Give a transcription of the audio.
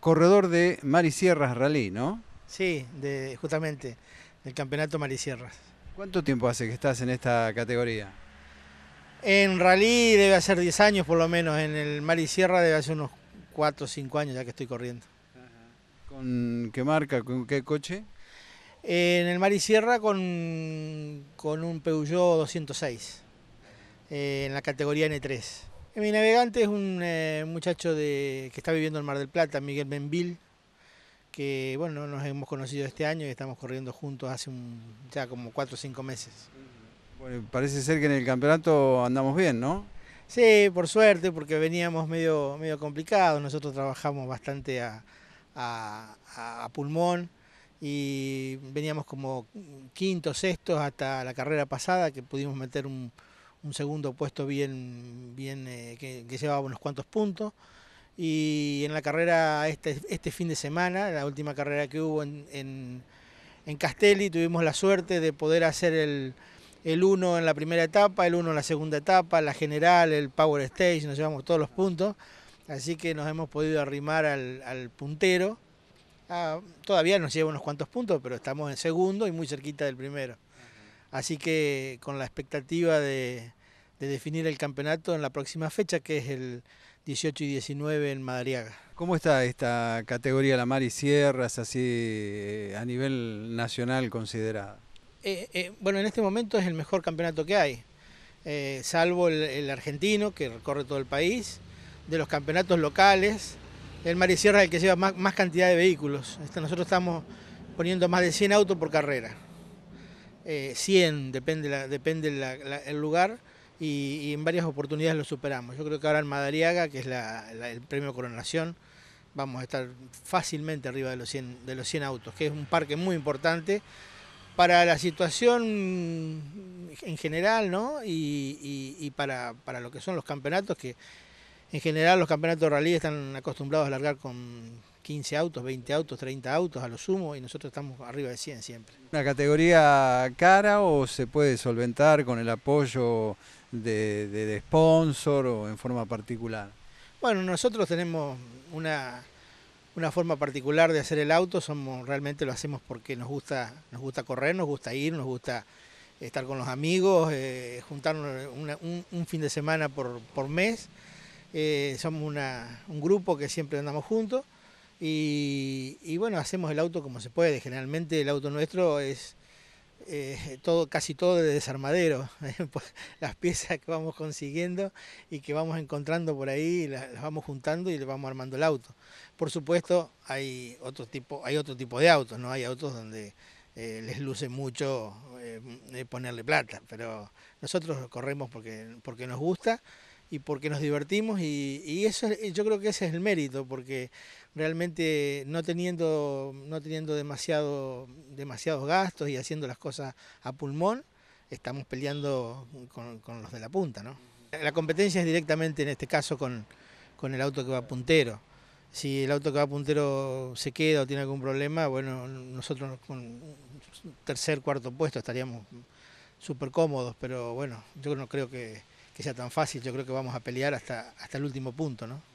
corredor de y Sierras Rally, ¿no? Sí, de, justamente, del campeonato y ¿Cuánto tiempo hace que estás en esta categoría? En rally debe hacer 10 años por lo menos, en el y Sierra debe hacer unos 4 o 5 años ya que estoy corriendo. ¿Con qué marca, con qué coche? en el Mar y Sierra con, un Peugeot 206, eh, en la categoría N3. Mi navegante es un eh, muchacho que está viviendo en Mar del Plata, Miguel Benville, que bueno, nos hemos conocido este año y estamos corriendo juntos hace un, ya como cuatro o cinco meses. parece ser que en el campeonato andamos bien, ¿no? Sí, por suerte, porque veníamos medio, medio complicados. Nosotros trabajamos bastante a, a pulmón y veníamos como quintos, sextos hasta la carrera pasada que pudimos meter un, un segundo puesto bien, bien eh, que, llevaba unos cuantos puntos. Y en la carrera este, este fin de semana, la última carrera que hubo en, en, Castelli, tuvimos la suerte de poder hacer el, el 1 en la primera etapa, el uno en la segunda etapa, la general, el Power Stage, nos llevamos todos los puntos. Así que nos hemos podido arrimar al, puntero. Ah, todavía nos lleva unos cuantos puntos, pero estamos en segundo y muy cerquita del primero. Así que con la expectativa de, definir el campeonato en la próxima fecha, que es el 18 y 19 en Madariaga. ¿Cómo está esta categoría La Mar y Sierras, así eh, a nivel nacional considerada? Eh, eh, bueno, en este momento es el mejor campeonato que hay, salvo el, argentino que recorre todo el país, de los campeonatos locales, el Mar y Sierra es el que lleva más cantidad de vehículos. Este, nosotros estamos poniendo más de 100 autos por carrera. 100, eh, depende, la, depende el lugar, y, en varias oportunidades lo superamos. Yo creo que ahora en Madariaga, que es el premio Coronación, vamos a estar fácilmente arriba de los 100, de los 100 autos, que es un parque muy importante para la situación en general, ¿no? Y, para, para, lo que son los campeonatos, que en general los campeonatos de rally están acostumbrados a largar con 15 autos, 20 autos, 30 autos a lo sumo y nosotros estamos arriba de 100 siempre. ¿Una categoría cara o se puede solventar con el apoyo de, sponsor o en forma particular? Bueno, nosotros tenemos una, forma particular de hacer el auto, somos realmente lo hacemos porque nos gusta, nos gusta correr, nos gusta ir, nos gusta estar con los amigos, eh, juntarnos un, fin de semana por, mes. Eh, somos un grupo que siempre andamos juntos. Y, bueno, hacemos el auto como se puede. Generalmente el auto nuestro es eh, todo, casi todo de desarmadero. Pues las piezas que vamos consiguiendo y que vamos encontrando por ahí, las, vamos juntando y le vamos armando el auto. Por supuesto, hay otro tipo, hay otro tipo de autos, ¿no? Hay autos donde eh, les luce mucho eh, ponerle plata, pero nosotros corremos porque nos gusta y porque nos divertimos y, eso yo creo que ese es el mérito porque realmente no teniendo no teniendo demasiado demasiados gastos y haciendo las cosas a pulmón estamos peleando con, los de la punta no la competencia es directamente en este caso con, con el auto que va puntero si el auto que va puntero se queda o tiene algún problema bueno nosotros con tercer cuarto puesto estaríamos súper cómodos pero bueno yo no creo que que sea tan fácil. Yo creo que vamos a pelear hasta, hasta el último punto, ¿no?